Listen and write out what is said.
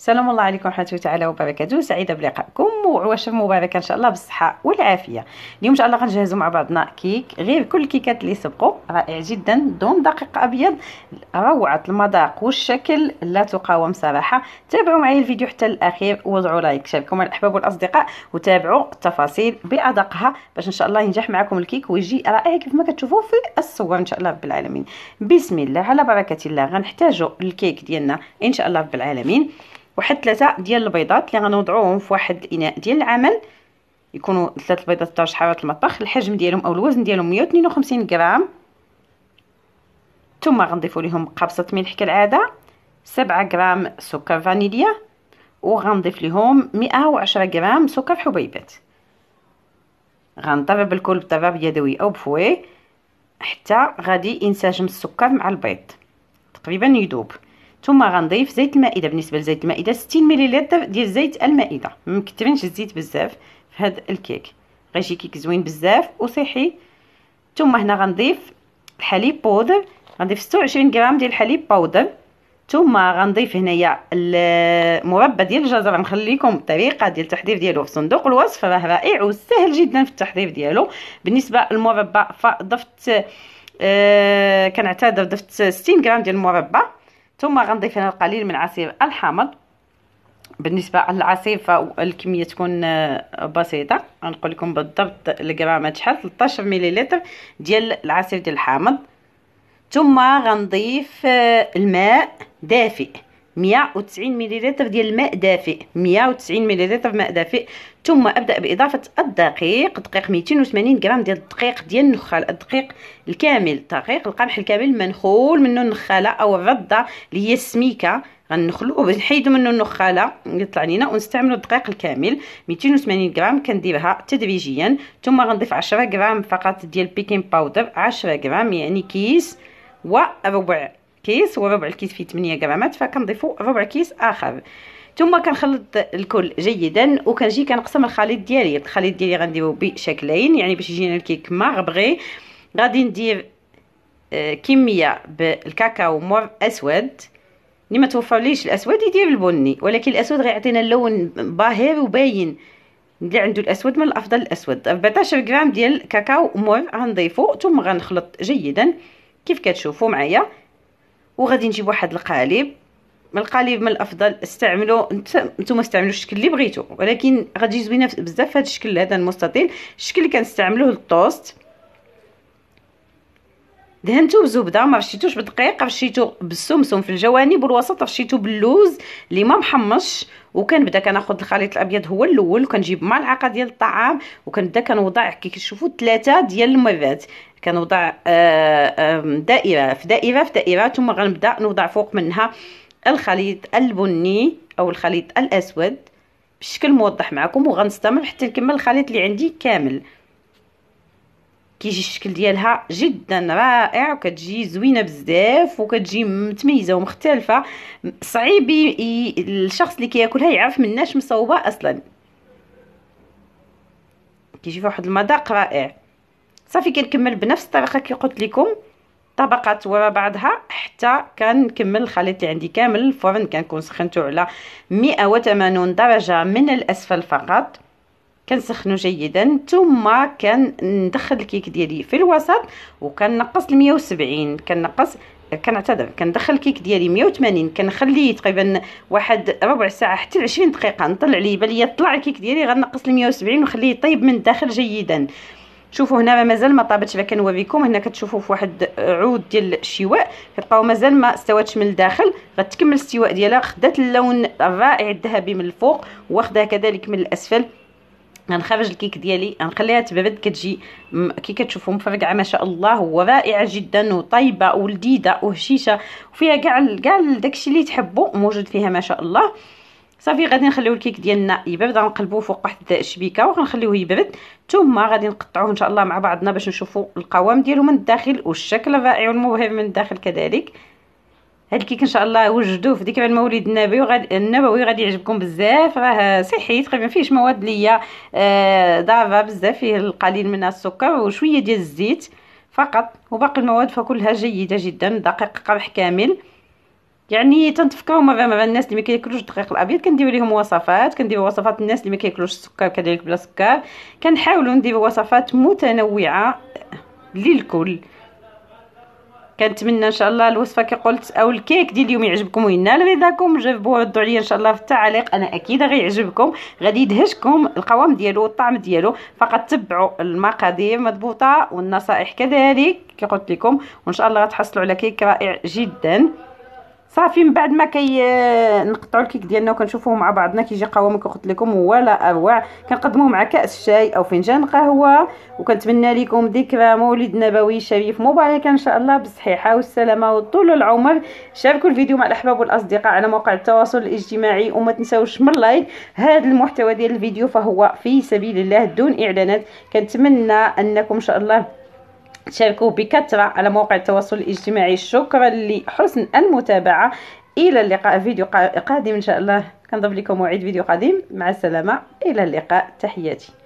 السلام الله عليكم ورحمه الله تعالى وبركاته سعيده بلقائكم وعواشر مباركه ان شاء الله بالصحه والعافيه اليوم ان شاء الله غنجهزوا مع بعضنا كيك غير كل الكيكات اللي سبقوا رائع جدا دون دقيق ابيض روعه المذاق والشكل لا تقاوم صراحه تابعوا معايا الفيديو حتى الاخير وضعوا لايك شاركوا مع الاحباب والاصدقاء وتابعوا التفاصيل بادقها باش ان شاء الله ينجح معكم الكيك ويجي رائع كيف ما كتشوفوا في الصور ان شاء الله رب العالمين بسم الله على بركه الله غنحتاجوا الكيك ديالنا ان شاء الله رب العالمين واحد ثلاثه ديال البيضات اللي غنوضعوهم في واحد الاناء ديال العمل يكونوا ثلاثه البيضات تاع شحاره المطبخ الحجم ديالهم او الوزن ديالهم 152 غرام ثم غنضيفوا لهم قبصه ملح كالعاده 7 غرام سكر فانيليا وغنضيف لهم 110 غرام سكر حبيبات غنضرب الكل بضرب يدوي او بفوي حتى غادي ينسجم السكر مع البيض تقريبا يذوب ثم غنضيف زيت المائده بالنسبه لزيت المائده 60 مليلتر ديال زيت المائده ما مكثرينش الزيت بزاف في هذا الكيك غيجي كيك زوين بزاف وصحي ثم هنا غنضيف الحليب بودر غنضيف 26 غرام ديال الحليب بودر ثم غنضيف هنايا المربى ديال الجزر نخليكم الطريقه ديال التحضير ديالو في صندوق الوصف راه رائع وسهل جدا في التحضير ديالو بالنسبه للمربى فضفت آه كنعتذر ضفت 60 غرام ديال المربى ثم غنضيف هنا القليل من عصير الحامض بالنسبه للعصير فالكميه تكون آه، بسيطه غنقول لكم بالضبط الجرامات شحال 13 مليلتر ديال العصير ديال الحامض ثم غنضيف آه، الماء دافئ 190 مليلتر ديال الماء دافئ 190 مليلتر ماء دافئ ثم ابدا باضافه الدقيق دقيق 280 غرام ديال الدقيق ديال النخال الدقيق الكامل دقيق القمح الكامل منخول منه النخاله او الرده اللي هي السميكه غنخلو ونحيدو منه النخاله يطلع لينا ونستعملو الدقيق الكامل 280 غرام كنديرها تدريجيا ثم غنضيف 10 غرام فقط ديال بيكين باودر 10 غرام يعني كيس وربع كيس وربع الكيس فيه 8 غرامات فكنضيفو ربع كيس اخر ثم كنخلط الكل جيدا وكنجي كنقسم الخليط ديالي الخليط ديالي غنديرو بشكلين يعني باش يجينا الكيك ما غادي ندير آه، كميه بالكاكاو مور اسود اللي ما توفرليش الاسود يدير البني ولكن الاسود غيعطينا اللون باهر وباين اللي عنده الاسود من الافضل الاسود 14 غرام ديال الكاكاو مور غنضيفو ثم غنخلط جيدا كيف كتشوفوا معايا وغادي نجيب واحد القالب من القالب من الافضل استعملوا نتوما استعملوا الشكل اللي بغيتو ولكن غتجي زوينه بزاف هذا الشكل هذا المستطيل الشكل اللي كنستعملوه للطوست دهنتو بزبده ما رشيتوش بدقيق رشيتو بالسمسم في الجوانب والوسط رشيتو باللوز اللي ما محمصش وكنبدا كناخذ الخليط الابيض هو الاول وكنجيب ملعقه ديال الطعام وكنبدا كنوضع كي كتشوفوا ثلاثه ديال المرات كنوضع آه، دائره في دائره في دائره ثم غنبدا نوضع فوق منها الخليط البني او الخليط الاسود بشكل موضح معكم وغنستمر حتى نكمل الخليط اللي عندي كامل كيجي الشكل ديالها جدا رائع وكتجي زوينه بزاف وكتجي متميزه ومختلفه صعيب الشخص اللي كياكلها يعرف مناش مصوبه اصلا كيجي فواحد المذاق رائع صافي كنكمل بنفس الطريقه كي قلت لكم طبقات ورا بعضها حتى كنكمل الخليط اللي عندي كامل الفرن كنكون سخنته على 180 درجه من الاسفل فقط كنسخنو جيدا ثم كندخل الكيك ديالي في الوسط وكنقص ل 170 كنقص كنعتذر كندخل الكيك ديالي 180 كنخليه تقريبا واحد ربع ساعه حتى 20 دقيقه نطلع ليه بلي طلع الكيك ديالي غنقص ل 170 ونخليه يطيب من الداخل جيدا شوفوا هنا مازال ما طابتش كنوريكم هنا كتشوفوا في واحد عود ديال الشواء كتلقاو مازال ما استواتش من الداخل غتكمل الاستواء ديالها خدات اللون الرائع الذهبي من الفوق واخدها كذلك من الاسفل غنخرج الكيك ديالي غنخليها تبرد كتجي كي كتشوفهم فرقعة ما شاء الله رائعة جدا وطيبه ولذيذه وهشيشه وفيها كاع كاع داكشي اللي تحبوا موجود فيها ما شاء الله صافي غادي نخليو الكيك ديالنا يبرد غنقلبوه فوق واحد الشبيكه وغنخليوه يبرد ثم غادي نقطعوه ان شاء الله مع بعضنا باش نشوفوا القوام ديالو من الداخل والشكل الرائع والمبهر من الداخل كذلك هاد الكيك ان شاء الله وجدوه في ديك المولد النبوي وغادي النبوي غادي يعجبكم بزاف راه صحي تقريبا فيهش مواد ليا آه بزاف فيه القليل من السكر وشويه ديال الزيت فقط وباقي المواد فكلها جيده جدا دقيق قمح كامل يعني تنتفكروا مره مره الناس اللي ما كياكلوش الدقيق الابيض كنديروا لهم وصفات كنديروا وصفات الناس اللي ما كياكلوش السكر كذلك بلا سكر كنحاولوا نديروا وصفات متنوعه للكل كنتمنى ان شاء الله الوصفه كي قلت او الكيك ديال اليوم يعجبكم وينال غذاكم جاوبوا ردوا عليا ان شاء الله في التعليق انا اكيد غيعجبكم غادي يدهشكم القوام ديالو الطعم ديالو فقط تبعوا المقادير مضبوطه والنصائح كذلك كي قلت لكم وان شاء الله غتحصلوا على كيك رائع جدا صافي من بعد ما كي آه، نقطعوا الكيك ديالنا وكنشوفوه مع بعضنا كيجي قوام قلت لكم ولا اروع كنقدموه مع كاس الشاي او فنجان قهوه وكنتمنى لكم ذكرى مولد نبوي شريف مباركه ان شاء الله بالصحه والسلامه وطول العمر شاركوا الفيديو مع الاحباب والاصدقاء على مواقع التواصل الاجتماعي وما تنساوش من لايك هذا المحتوى ديال الفيديو فهو في سبيل الله دون اعلانات كنتمنى انكم ان شاء الله تشاركوا بكثرة على مواقع التواصل الاجتماعي شكرا لحسن المتابعة إلى اللقاء فيديو قادم إن شاء الله كنضرب لكم موعد فيديو قادم مع السلامة إلى اللقاء تحياتي